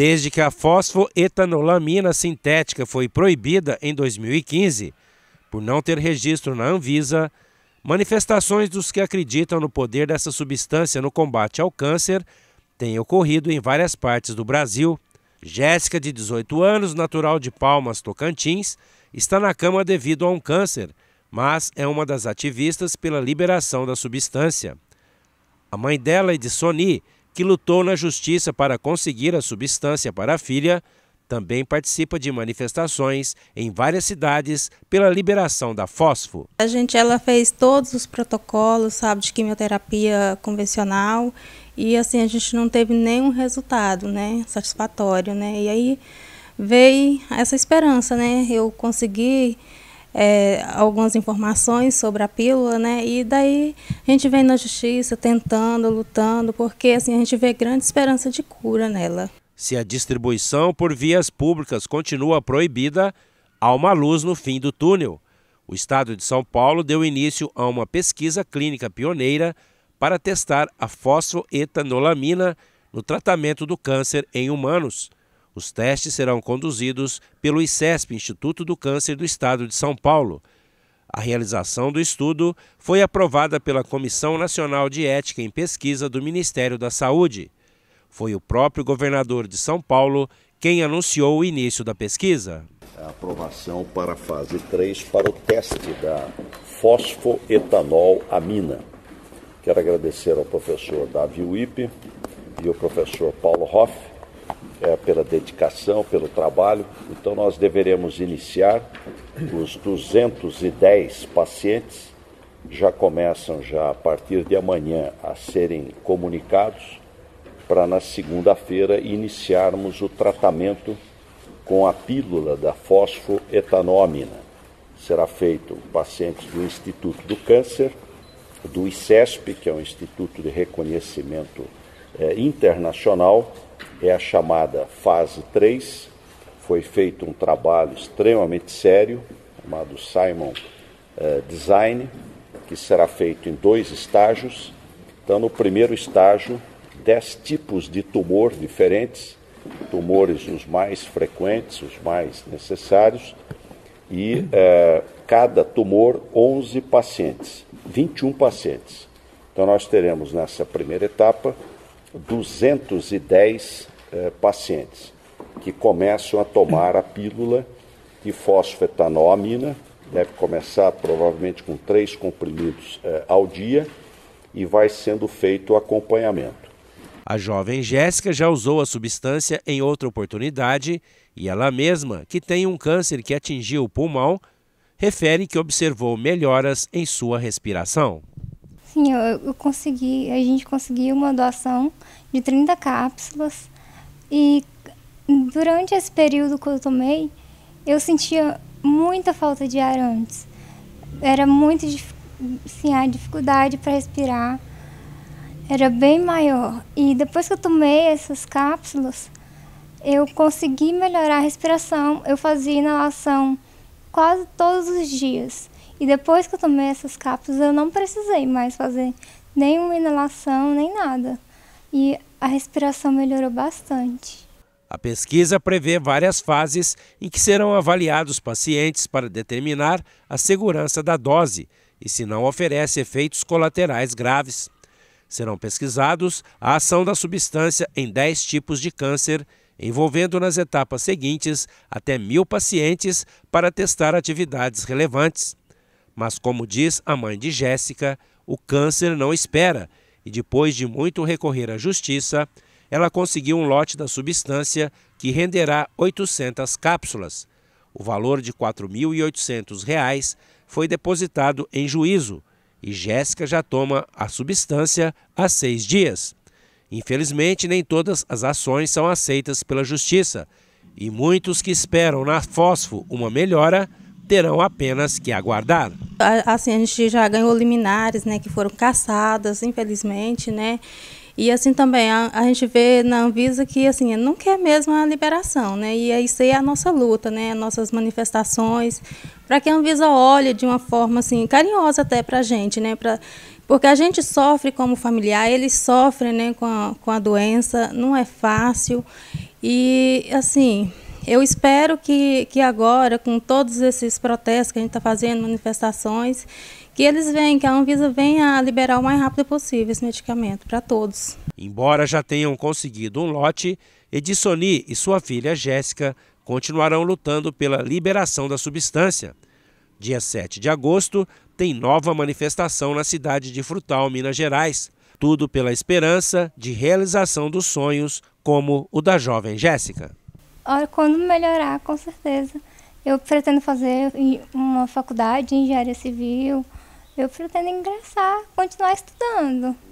Desde que a fosfoetanolamina sintética foi proibida em 2015, por não ter registro na Anvisa, manifestações dos que acreditam no poder dessa substância no combate ao câncer têm ocorrido em várias partes do Brasil. Jéssica, de 18 anos, natural de Palmas, Tocantins, está na cama devido a um câncer, mas é uma das ativistas pela liberação da substância. A mãe dela e de Sony que lutou na justiça para conseguir a substância para a filha, também participa de manifestações em várias cidades pela liberação da fósforo. A gente ela fez todos os protocolos, sabe, de quimioterapia convencional e assim a gente não teve nenhum resultado, né, satisfatório, né? E aí veio essa esperança, né? Eu consegui é, algumas informações sobre a pílula, né? E daí a gente vem na justiça tentando, lutando, porque assim a gente vê grande esperança de cura nela. Se a distribuição por vias públicas continua proibida, há uma luz no fim do túnel. O estado de São Paulo deu início a uma pesquisa clínica pioneira para testar a fosfoetanolamina no tratamento do câncer em humanos. Os testes serão conduzidos pelo ICESP, Instituto do Câncer do Estado de São Paulo. A realização do estudo foi aprovada pela Comissão Nacional de Ética em Pesquisa do Ministério da Saúde. Foi o próprio governador de São Paulo quem anunciou o início da pesquisa. A aprovação para a fase 3 para o teste da fosfoetanolamina. Quero agradecer ao professor Davi Wippe e ao professor Paulo Hoff é, pela dedicação, pelo trabalho. Então, nós deveremos iniciar. Os 210 pacientes já começam, já a partir de amanhã, a serem comunicados para na segunda-feira iniciarmos o tratamento com a pílula da fosfoetanômina. Será feito pacientes do Instituto do Câncer, do ICESP, que é o instituto de reconhecimento é, internacional, é a chamada fase 3. Foi feito um trabalho extremamente sério, chamado Simon é, Design, que será feito em dois estágios. Então, no primeiro estágio, 10 tipos de tumor diferentes, tumores os mais frequentes, os mais necessários, e é, cada tumor 11 pacientes, 21 pacientes. Então nós teremos nessa primeira etapa 210 eh, pacientes que começam a tomar a pílula de fosfetanoamina, deve começar provavelmente com três comprimidos eh, ao dia e vai sendo feito o acompanhamento. A jovem Jéssica já usou a substância em outra oportunidade e ela mesma, que tem um câncer que atingiu o pulmão, refere que observou melhoras em sua respiração. Sim, eu, eu, consegui, a gente conseguiu uma doação de 30 cápsulas e durante esse período que eu tomei, eu sentia muita falta de ar antes. Era muito sim a dificuldade para respirar era bem maior. E depois que eu tomei essas cápsulas, eu consegui melhorar a respiração. Eu fazia inalação quase todos os dias. E depois que eu tomei essas cápsulas, eu não precisei mais fazer nenhuma inalação, nem nada. E a respiração melhorou bastante. A pesquisa prevê várias fases em que serão avaliados pacientes para determinar a segurança da dose e se não oferece efeitos colaterais graves. Serão pesquisados a ação da substância em 10 tipos de câncer, envolvendo nas etapas seguintes até mil pacientes para testar atividades relevantes. Mas, como diz a mãe de Jéssica, o câncer não espera e, depois de muito recorrer à justiça, ela conseguiu um lote da substância que renderá 800 cápsulas. O valor de R$ 4.800 foi depositado em juízo e Jéssica já toma a substância há seis dias. Infelizmente, nem todas as ações são aceitas pela justiça e muitos que esperam na Fosfo uma melhora terão apenas que aguardar. Assim, a gente já ganhou liminares, né, que foram caçadas, infelizmente, né, e assim também, a, a, gente vê na Anvisa que assim, não quer mesmo a liberação, né? E é isso aí é a nossa luta, né? Nossas manifestações, para que a Anvisa olhe de uma forma assim, carinhosa até para a gente, né? para porque a gente sofre como familiar, eles sofrem né, com, a, com a doença, não é fácil. E assim, eu espero que, que agora, com todos esses protestos que a gente está fazendo, manifestações, que eles venham, que a Anvisa venha liberar o mais rápido possível esse medicamento para todos. Embora já tenham conseguido um lote, Edisoni e sua filha Jéssica continuarão lutando pela liberação da substância. Dia 7 de agosto tem nova manifestação na cidade de Frutal, Minas Gerais. Tudo pela esperança de realização dos sonhos, como o da jovem Jéssica quando melhorar, com certeza. Eu pretendo fazer uma faculdade de engenharia civil. Eu pretendo ingressar, continuar estudando.